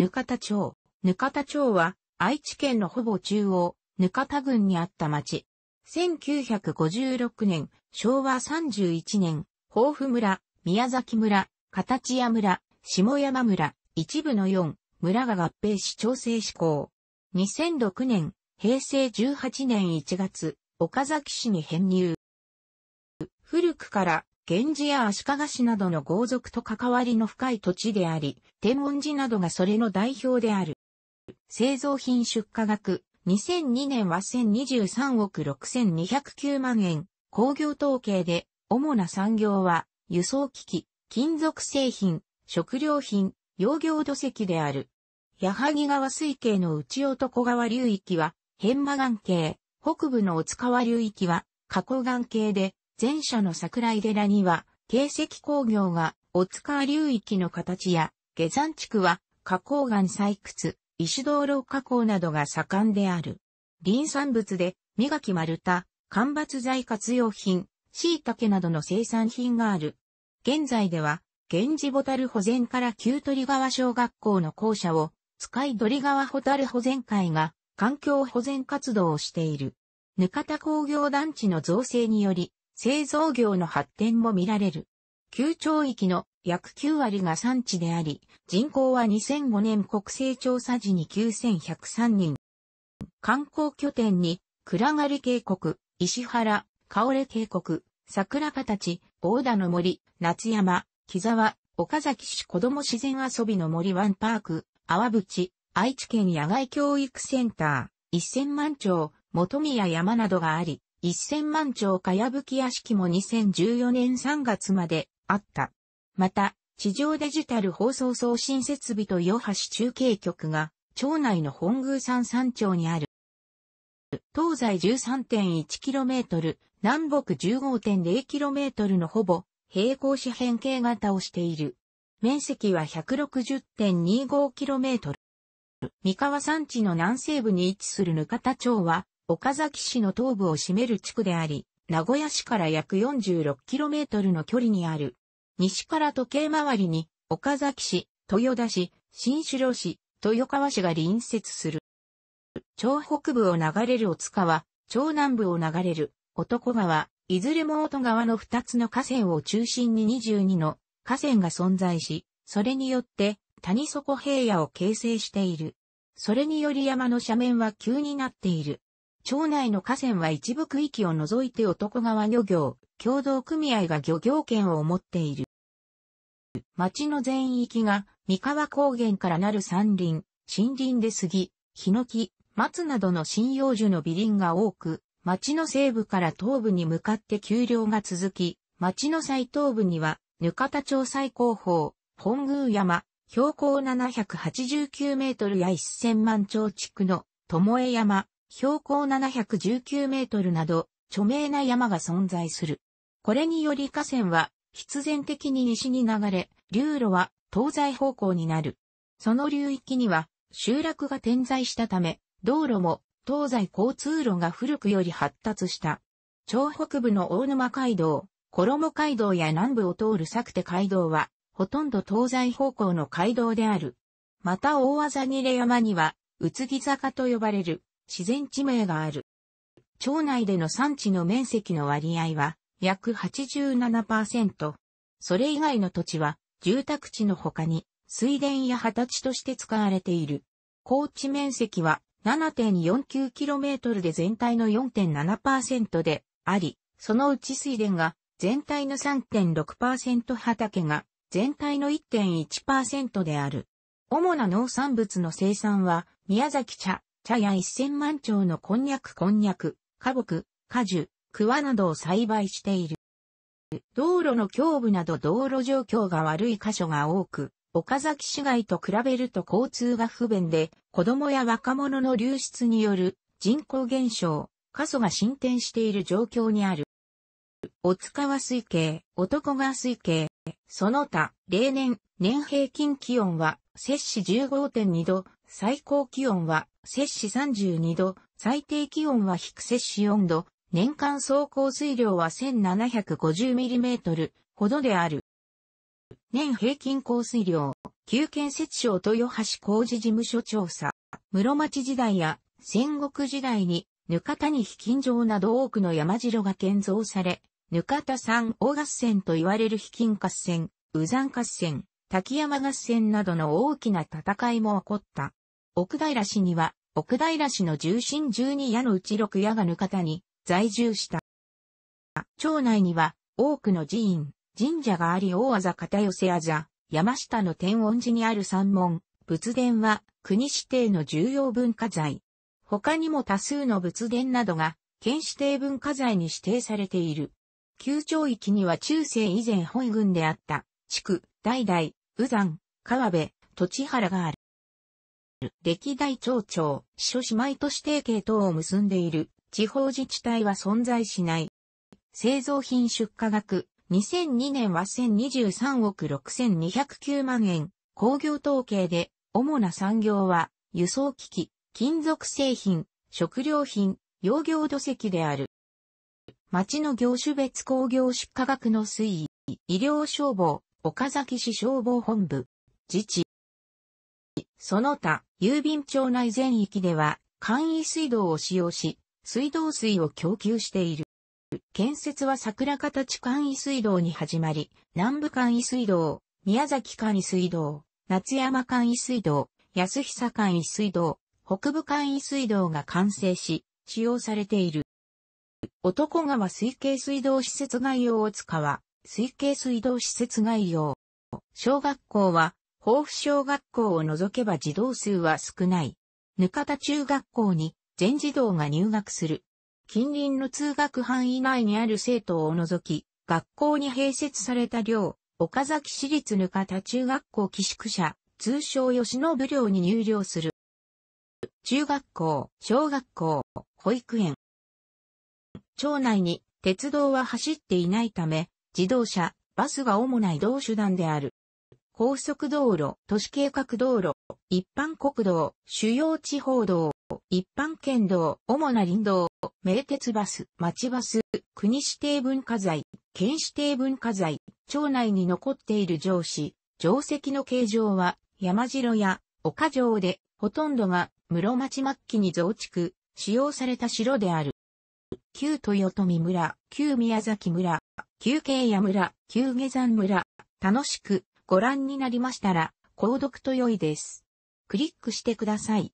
ぬかた町。ぬかた町は、愛知県のほぼ中央、ぬかた郡にあった町。1956年、昭和31年、豊府村、宮崎村、形屋村、下山村、一部の4、村が合併し調整施行。2006年、平成18年1月、岡崎市に編入。古くから源氏や足利氏などの豪族と関わりの深い土地であり、天文寺などがそれの代表である。製造品出荷額、2002年は1023億6209万円。工業統計で、主な産業は、輸送機器、金属製品、食料品、養業土石である。矢作川水系の内男川流域は、変馬岩系、北部の大塚川流域は、加古岩系で、前者の桜井寺には、形石工業が、お塚流域の形や、下山地区は、花崗岩採掘、石道路加工などが盛んである。林産物で、磨き丸太、間伐材活用品、椎茸などの生産品がある。現在では、源氏ボタル保全から旧鳥川小学校の校舎を、使い鳥川ホタル保全会が、環境保全活動をしている。ぬかた工業団地の造成により、製造業の発展も見られる。旧町域の約9割が産地であり、人口は2005年国勢調査時に9103人。観光拠点に、暗がり渓谷、石原、香れ渓谷、桜形、大田の森、夏山、木沢、岡崎市子ども自然遊びの森ワンパーク、淡淵、愛知県野外教育センター、一千万町、元宮山などがあり、1000万丁かやぶき屋敷も2014年3月まであった。また、地上デジタル放送送信設備と与橋中継局が、町内の本宮山山町にある。東西 13.1km、南北 15.0km のほぼ平行四辺形型をしている。面積は 160.25km。三河山地の南西部に位置するぬかた町は、岡崎市の東部を占める地区であり、名古屋市から約 46km の距離にある。西から時計回りに、岡崎市、豊田市、新城市、豊川市が隣接する。町北部を流れる小塚は、町南部を流れる男川、いずれも音川の2つの河川を中心に22の河川が存在し、それによって谷底平野を形成している。それにより山の斜面は急になっている。町内の河川は一部区域を除いて男川漁業、共同組合が漁業権を持っている。町の全域が三河高原からなる山林、森林で杉、ヒノキ、松などの針葉樹の美林が多く、町の西部から東部に向かって丘陵が続き、町の最東部には、ぬかた町最高峰、本宮山、標高789メートルや1000万町地区の、巴山、標高719メートルなど、著名な山が存在する。これにより河川は必然的に西に流れ、流路は東西方向になる。その流域には集落が点在したため、道路も東西交通路が古くより発達した。超北部の大沼街道、衣街道や南部を通る作手街道は、ほとんど東西方向の街道である。また大技切山には、宇津木坂と呼ばれる、自然地名がある。町内での産地の面積の割合は約87%。それ以外の土地は住宅地の他に水田や畑地として使われている。高地面積は 7.49km で全体の4.7%であり、そのうち水田が全体の3.6%畑が全体の1.1%である。主な農産物の生産は宮崎茶、茶や一千万丁のこんにゃくこんにゃく、花木、果樹、桑などを栽培している。道路の胸部など道路状況が悪い箇所が多く、岡崎市街と比べると交通が不便で、子供や若者の流出による人口減少、過疎が進展している状況にある。おつかわ水系、男川水系、その他、例年、年平均気温は、摂氏15.2度、最高気温は、摂氏32度、最低気温は低摂氏4度、年間総降水量は 1750mm ほどである。年平均降水量、旧建設省豊橋工事事務所調査、室町時代や戦国時代に、ぬか谷非近所など多くの山城が建造され、ぬかた山大合戦と言われる非金合戦、ざ山合戦、滝山合戦などの大きな戦いも起こった。奥平氏には、奥平氏の重心十二矢のうち六矢がぬかたに在住した。町内には多くの寺院、神社があり大技片寄せあざ、山下の天音寺にある山門、仏殿は国指定の重要文化財。他にも多数の仏殿などが県指定文化財に指定されている。旧町域には中世以前本郡であった、地区、代々、宇山、川辺、土地原がある。歴代町長、諸書姉妹都市提携等を結んでいる地方自治体は存在しない。製造品出荷額、2002年は1023億6209万円。工業統計で、主な産業は、輸送機器、金属製品、食料品、養業土石である。町の業種別工業出荷額の推移、医療消防、岡崎市消防本部、自治。その他、郵便町内全域では、簡易水道を使用し、水道水を供給している。建設は桜形簡易水道に始まり、南部簡易水道、宮崎簡易水道、夏山簡易水道、安久簡易水道、北部簡易水道が完成し、使用されている。男川水系水道施設概要を塚は、水系水道施設概要。小学校は、豊富小学校を除けば児童数は少ない。ぬ田中学校に全児童が入学する。近隣の通学範囲内にある生徒を除き、学校に併設された寮、岡崎市立ぬ田中学校寄宿舎、通称吉野部寮に入寮する。中学校、小学校、保育園、町内に鉄道は走っていないため、自動車、バスが主な移動手段である。高速道路、都市計画道路、一般国道、主要地方道、一般県道、主な林道、名鉄バス、町バス、国指定文化財、県指定文化財、町内に残っている城市、城跡の形状は、山城や岡城で、ほとんどが室町末期に増築、使用された城である。旧豊富村、旧宮崎村、旧慶屋村、旧下山村。楽しくご覧になりましたら、購読と良いです。クリックしてください。